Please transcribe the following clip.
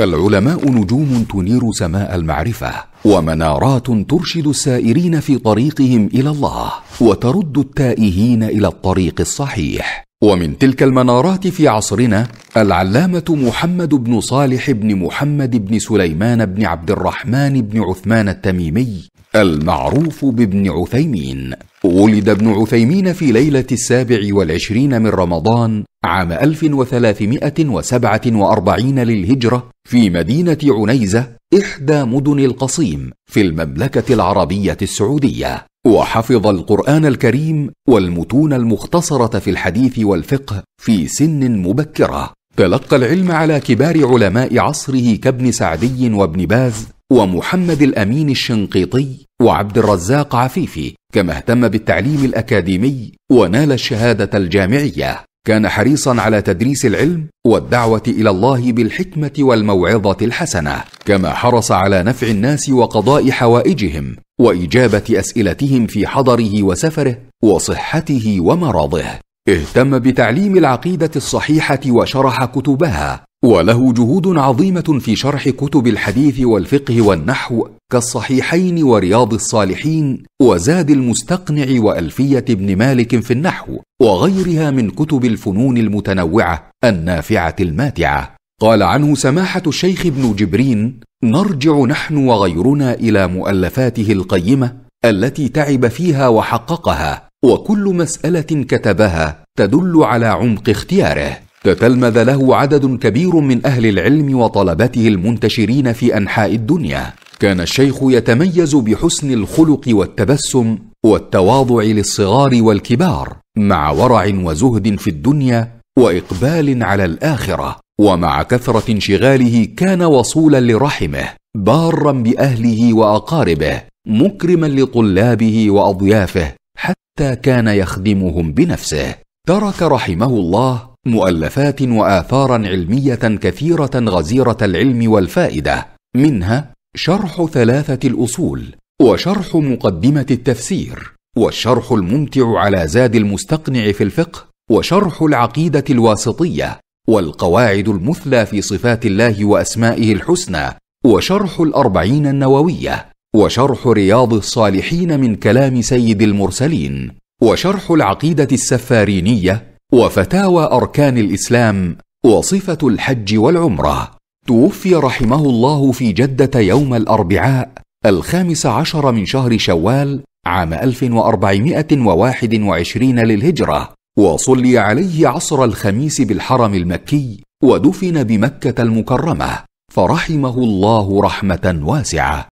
العلماء نجوم تنير سماء المعرفه ومنارات ترشد السائرين في طريقهم الى الله وترد التائهين الى الطريق الصحيح ومن تلك المنارات في عصرنا العلامه محمد بن صالح بن محمد بن سليمان بن عبد الرحمن بن عثمان التميمي المعروف بابن عثيمين ولد ابن عثيمين في ليله السابع والعشرين من رمضان عام 1347 للهجرة في مدينة عنيزة إحدى مدن القصيم في المملكة العربية السعودية وحفظ القرآن الكريم والمتون المختصرة في الحديث والفقه في سن مبكرة تلقى العلم على كبار علماء عصره كابن سعدي وابن باز ومحمد الامين الشنقيطي وعبد الرزاق عفيفي كما اهتم بالتعليم الاكاديمي ونال الشهاده الجامعيه كان حريصا على تدريس العلم والدعوه الى الله بالحكمه والموعظه الحسنه كما حرص على نفع الناس وقضاء حوائجهم واجابه اسئلتهم في حضره وسفره وصحته ومرضه اهتم بتعليم العقيده الصحيحه وشرح كتبها وله جهود عظيمه في شرح كتب الحديث والفقه والنحو كالصحيحين ورياض الصالحين وزاد المستقنع والفيه ابن مالك في النحو وغيرها من كتب الفنون المتنوعه النافعه الماتعه قال عنه سماحه الشيخ ابن جبرين نرجع نحن وغيرنا الى مؤلفاته القيمه التي تعب فيها وحققها وكل مساله كتبها تدل على عمق اختياره تتلمذ له عدد كبير من اهل العلم وطلبته المنتشرين في انحاء الدنيا كان الشيخ يتميز بحسن الخلق والتبسم والتواضع للصغار والكبار مع ورع وزهد في الدنيا واقبال على الاخره ومع كثره انشغاله كان وصولا لرحمه بارا باهله واقاربه مكرما لطلابه واضيافه حتى كان يخدمهم بنفسه ترك رحمه الله مؤلفات واثارا علميه كثيره غزيره العلم والفائده منها شرح ثلاثه الاصول وشرح مقدمه التفسير والشرح الممتع على زاد المستقنع في الفقه وشرح العقيده الواسطيه والقواعد المثلى في صفات الله واسمائه الحسنى وشرح الاربعين النوويه وشرح رياض الصالحين من كلام سيد المرسلين وشرح العقيده السفارينيه وفتاوى أركان الإسلام وصفة الحج والعمرة توفي رحمه الله في جدة يوم الأربعاء الخامس عشر من شهر شوال عام 1421 للهجرة وصلي عليه عصر الخميس بالحرم المكي ودفن بمكة المكرمة فرحمه الله رحمة واسعة